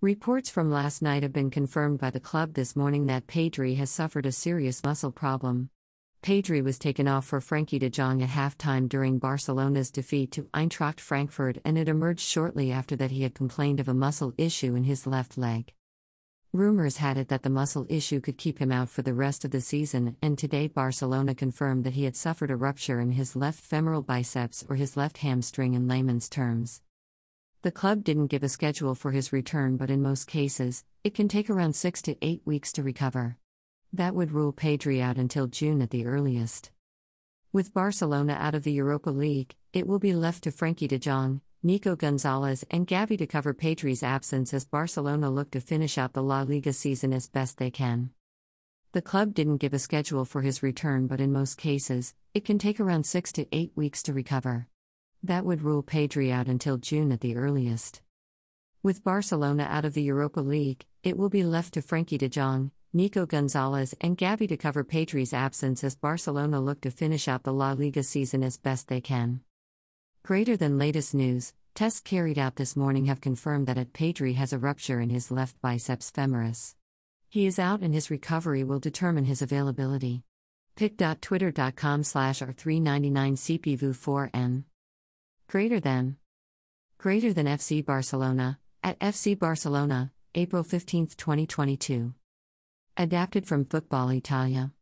Reports from last night have been confirmed by the club this morning that Pedri has suffered a serious muscle problem. Pedri was taken off for Frankie de Jong at halftime during Barcelona's defeat to Eintracht Frankfurt, and it emerged shortly after that he had complained of a muscle issue in his left leg. Rumors had it that the muscle issue could keep him out for the rest of the season, and today Barcelona confirmed that he had suffered a rupture in his left femoral biceps or his left hamstring in layman's terms. The club didn't give a schedule for his return, but in most cases, it can take around six to eight weeks to recover. That would rule Pedri out until June at the earliest. With Barcelona out of the Europa League, it will be left to Frankie de Jong, Nico Gonzalez, and Gavi to cover Pedri's absence as Barcelona look to finish out the La Liga season as best they can. The club didn't give a schedule for his return, but in most cases, it can take around six to eight weeks to recover. That would rule Pedri out until June at the earliest. With Barcelona out of the Europa League, it will be left to Frankie de Jong, Nico Gonzalez, and Gabby to cover Pedri's absence as Barcelona look to finish out the La Liga season as best they can. Greater than latest news, tests carried out this morning have confirmed that at Pedri has a rupture in his left biceps femoris. He is out and his recovery will determine his availability. pic.twitter.com slash r399cpvu4n Greater than. Greater than FC Barcelona, at FC Barcelona, April 15, 2022. Adapted from Football Italia.